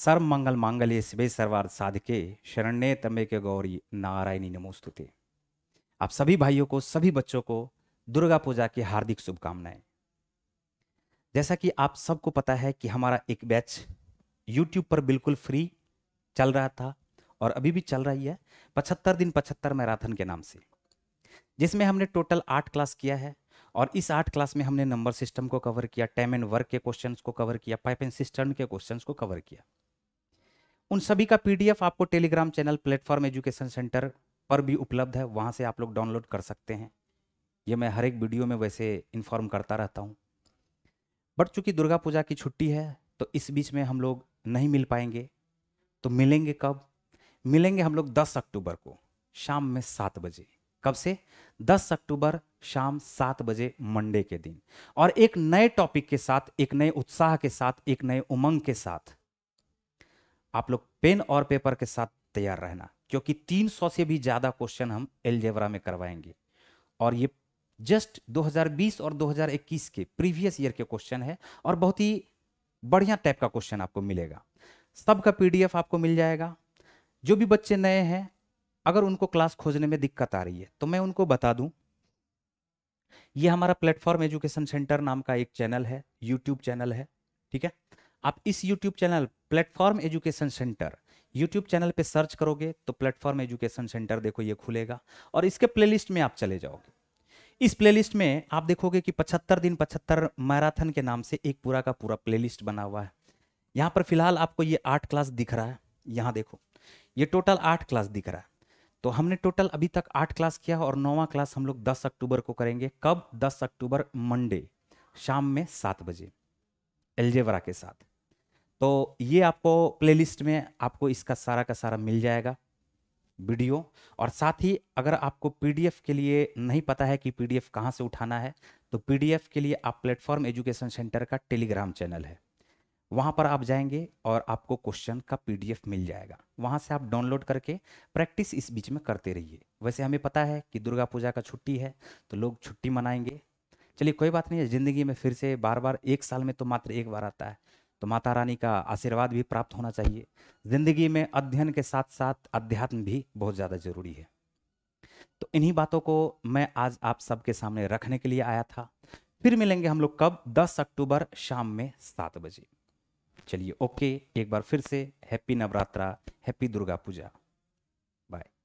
सर्व मंगल मांगल्य शिवे सर्वार्थ साधके शरण्य तमे के गौरी नारायणी नमोस्तुते आप सभी भाइयों को सभी बच्चों को दुर्गा पूजा की हार्दिक शुभकामनाएं जैसा कि आप सबको पता है कि हमारा एक बैच यूट्यूब पर बिल्कुल फ्री चल रहा था और अभी भी चल रही है पचहत्तर दिन पचहत्तर मैराथन के नाम से जिसमें हमने टोटल आठ क्लास किया है और इस आठ क्लास में हमने नंबर सिस्टम को कवर किया टाइम एंड वर्क के क्वेश्चंस को कवर किया पाइप एंड सिस्टर्न के क्वेश्चंस को कवर किया उन सभी का पीडीएफ आपको Telegram channel Platform Education Centre पर भी उपलब्ध है वहाँ से आप लोग डाउनलोड कर सकते हैं ये मैं हर एक वीडियो में वैसे इन्फॉर्म करता रहता हूँ बट चूँकि दुर्गा पूजा की छुट्टी है तो इस बीच में हम लोग नहीं मिल पाएंगे तो मिलेंगे कब मिलेंगे हम लोग 10 अक्टूबर को शाम में सात बजे कब से 10 अक्टूबर शाम सात बजे मंडे के दिन और एक नए टॉपिक के साथ एक नए उत्साह के साथ एक नए उमंग के साथ आप लोग पेन और पेपर के साथ तैयार रहना क्योंकि 300 से भी ज़्यादा क्वेश्चन हम एलजेबरा में करवाएंगे और ये जस्ट 2020 और 2021 के प्रीवियस ईयर के क्वेश्चन है और बहुत ही बढ़िया टाइप का क्वेश्चन आपको मिलेगा सबका एफ आपको मिल जाएगा जो भी बच्चे नए हैं अगर उनको क्लास खोजने में दिक्कत आ रही है तो मैं उनको बता दूं ये हमारा प्लेटफॉर्म एजुकेशन सेंटर नाम का एक चैनल है यूट्यूब चैनल है ठीक है आप इस YouTube channel Platform Education Centre YouTube channel पे सर्च करोगे तो प्लेटफॉर्म एजुकेशन सेंटर देखो ये खुलेगा और इसके प्लेलिस्ट में आप चले जाओगे इस प्लेलिस्ट में आप देखोगे कि 75 दिन 75 मैराथन के नाम से एक पूरा का पूरा प्लेलिस्ट बना हुआ है यहाँ पर फिलहाल आपको ये आठ क्लास दिख रहा है यहाँ देखो ये टोटल आठ क्लास दिख रहा है तो हमने टोटल अभी तक आठ क्लास किया और नौवा क्लास हम लोग दस अक्टूबर को करेंगे कब दस अक्टूबर मंडे शाम में सात बजे एलजेवरा के साथ तो ये आपको प्लेलिस्ट में आपको इसका सारा का सारा मिल जाएगा वीडियो और साथ ही अगर आपको पीडीएफ के लिए नहीं पता है कि पीडीएफ कहाँ से उठाना है तो पीडीएफ के लिए आप प्लेटफॉर्म एजुकेशन सेंटर का टेलीग्राम चैनल है वहाँ पर आप जाएंगे और आपको क्वेश्चन का पीडीएफ मिल जाएगा वहाँ से आप डाउनलोड करके प्रैक्टिस इस बीच में करते रहिए वैसे हमें पता है कि दुर्गा पूजा का छुट्टी है तो लोग छुट्टी मनाएंगे चलिए कोई बात नहीं है ज़िंदगी में फिर से बार बार एक साल में तो मात्र एक बार आता है तो माता रानी का आशीर्वाद भी प्राप्त होना चाहिए जिंदगी में अध्ययन के साथ साथ अध्यात्म भी बहुत ज़्यादा जरूरी है तो इन्हीं बातों को मैं आज आप सबके सामने रखने के लिए आया था फिर मिलेंगे हम लोग कब 10 अक्टूबर शाम में सात बजे चलिए ओके एक बार फिर से happy Navratra happy Durga Puja bye